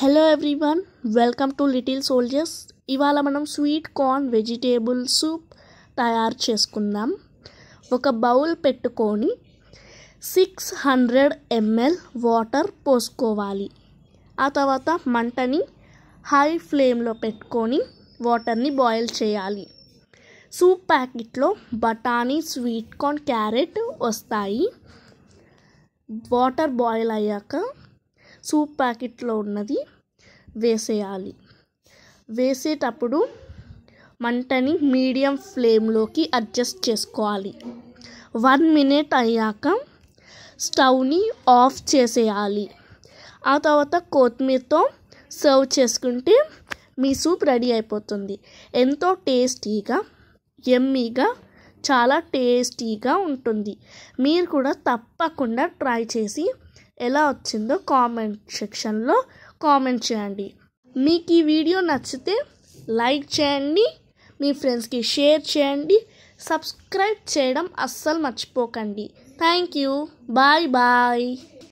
hello everyone welcome to Little Soldiers ఇవాళ మనం sweet corn vegetable soup తయారు చేసుకుందాం ఒక బౌల్ పెట్టుకొని సిక్స్ హండ్రెడ్ ఎంఎల్ వాటర్ పోసుకోవాలి ఆ తర్వాత మంటని హై ఫ్లేమ్లో పెట్టుకొని వాటర్ని బాయిల్ చేయాలి సూప్ ప్యాకెట్లో బఠానీ స్వీట్ కార్న్ క్యారెట్ వస్తాయి వాటర్ బాయిల్ అయ్యాక సూప్ ప్యాకెట్లో ఉన్నది వేసేయాలి వేసేటప్పుడు మంటని మీడియం ఫ్లేమ్లోకి అడ్జస్ట్ చేసుకోవాలి వన్ మినిట్ అయ్యాక స్టవ్ని ఆఫ్ చేసేయాలి ఆ తర్వాత కొత్తిమీరతో సర్వ్ చేసుకుంటే మీ సూప్ రెడీ అయిపోతుంది ఎంతో టేస్టీగా ఎమ్మీగా చాలా టేస్టీగా ఉంటుంది మీరు కూడా తప్పకుండా ట్రై చేసి ఎలా వచ్చిందో కామెంట్ సెక్షన్లో కామెంట్ చేయండి మీకు ఈ వీడియో నచ్చితే లైక్ చేయండి మీ ఫ్రెండ్స్కి షేర్ చేయండి సబ్స్క్రైబ్ చేయడం అస్సలు మర్చిపోకండి థ్యాంక్ యూ బాయ్ బాయ్